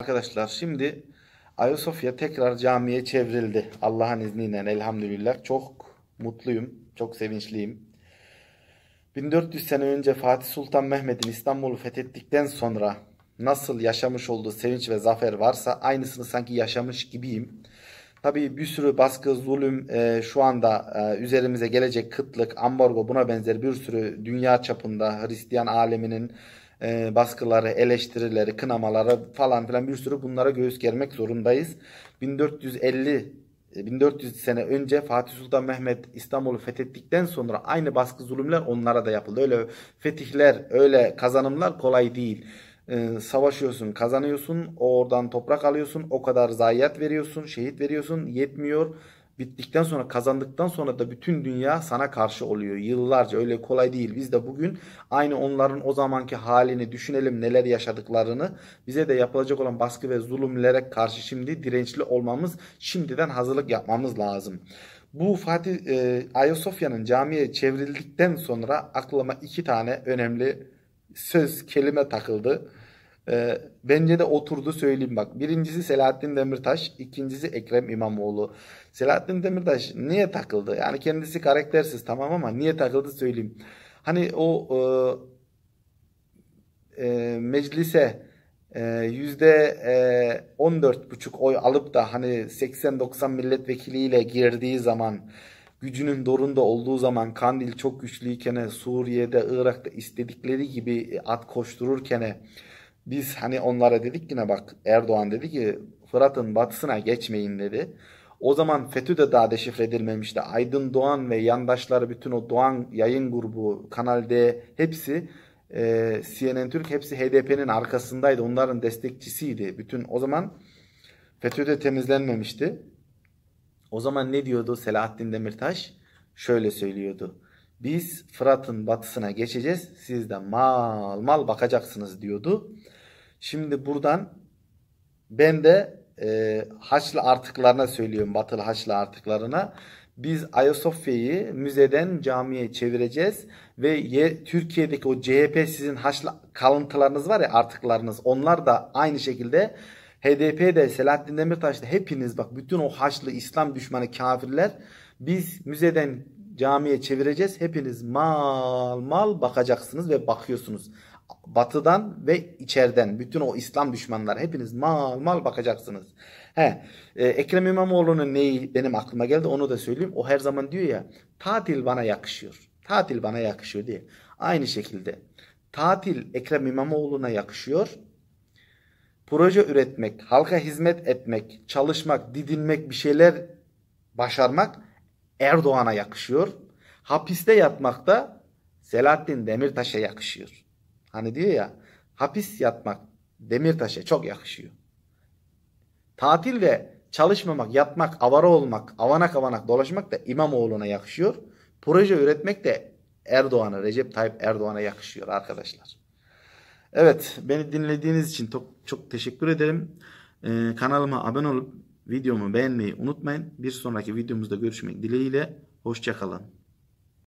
Arkadaşlar şimdi Ayasofya tekrar camiye çevrildi. Allah'ın izniyle elhamdülillah. Çok mutluyum, çok sevinçliyim. 1400 sene önce Fatih Sultan Mehmet'in İstanbul'u fethettikten sonra nasıl yaşamış olduğu sevinç ve zafer varsa aynısını sanki yaşamış gibiyim. Tabii bir sürü baskı, zulüm e, şu anda e, üzerimize gelecek kıtlık, ambargo buna benzer bir sürü dünya çapında Hristiyan aleminin e, baskıları, eleştirileri, kınamaları falan filan bir sürü bunlara göğüs germek zorundayız. 1450 1400 e, sene önce Fatih Sultan Mehmet İstanbul'u fethettikten sonra aynı baskı zulümler onlara da yapıldı. Öyle fetihler, öyle kazanımlar kolay değil. Ee, savaşıyorsun, kazanıyorsun, oradan toprak alıyorsun, o kadar zayiat veriyorsun, şehit veriyorsun, yetmiyor bittikten sonra kazandıktan sonra da bütün dünya sana karşı oluyor. Yıllarca öyle kolay değil. Biz de bugün aynı onların o zamanki halini düşünelim neler yaşadıklarını. Bize de yapılacak olan baskı ve zulümlere karşı şimdi dirençli olmamız, şimdiden hazırlık yapmamız lazım. Bu Fatih e, Ayasofya'nın camiye çevrildikten sonra aklıma iki tane önemli söz, kelime takıldı. E, bence de oturdu söyleyeyim bak. Birincisi Selahattin Demirtaş, ikincisi Ekrem İmamoğlu. Selahattin Demirtaş niye takıldı? Yani kendisi karaktersiz tamam ama niye takıldı söyleyeyim. Hani o e, e, meclise e, yüzde e, on dört buçuk oy alıp da hani 80-90 milletvekiliyle girdiği zaman gücünün dorunda olduğu zaman Kandil çok güçlüyken Suriye'de Irak'ta istedikleri gibi at koştururken biz hani onlara dedik yine bak Erdoğan dedi ki Fırat'ın batısına geçmeyin dedi. O zaman FETÖ de daha deşifre edilmemişti. Aydın Doğan ve yandaşları bütün o Doğan yayın grubu, Kanal D hepsi e, CNN Türk hepsi HDP'nin arkasındaydı. Onların destekçisiydi. Bütün o zaman FETÖ de temizlenmemişti. O zaman ne diyordu Selahattin Demirtaş? Şöyle söylüyordu. Biz Fırat'ın batısına geçeceğiz. Siz de mal mal bakacaksınız diyordu. Şimdi buradan ben de e, Haçlı artıklarına söylüyorum. Batılı Haçlı artıklarına. Biz Ayasofya'yı müzeden camiye çevireceğiz ve ye, Türkiye'deki o CHP sizin Haçlı kalıntılarınız var ya artıklarınız onlar da aynı şekilde HDP'de, Selahattin Demirtaş'ta hepiniz bak bütün o Haçlı İslam düşmanı kafirler biz müzeden camiye çevireceğiz. Hepiniz mal mal bakacaksınız ve bakıyorsunuz. Batıdan ve içeriden bütün o İslam düşmanlar hepiniz mal mal bakacaksınız. He, e, Ekrem İmamoğlu'nun neyi benim aklıma geldi onu da söyleyeyim. O her zaman diyor ya tatil bana yakışıyor. Tatil bana yakışıyor diye. Aynı şekilde tatil Ekrem İmamoğlu'na yakışıyor. Proje üretmek, halka hizmet etmek, çalışmak, didinmek, bir şeyler başarmak Erdoğan'a yakışıyor. Hapiste yatmak da Selahattin Demirtaş'a yakışıyor. Hani diyor ya hapis yatmak Demirtaş'a çok yakışıyor. Tatil ve çalışmamak, yatmak, avara olmak, avanak avanak dolaşmak da İmamoğlu'na yakışıyor. Proje üretmek de Erdoğan'a, Recep Tayyip Erdoğan'a yakışıyor arkadaşlar. Evet beni dinlediğiniz için çok, çok teşekkür ederim. Ee, kanalıma abone olup Videomu beğenmeyi unutmayın. Bir sonraki videomuzda görüşmek dileğiyle. Hoşçakalın.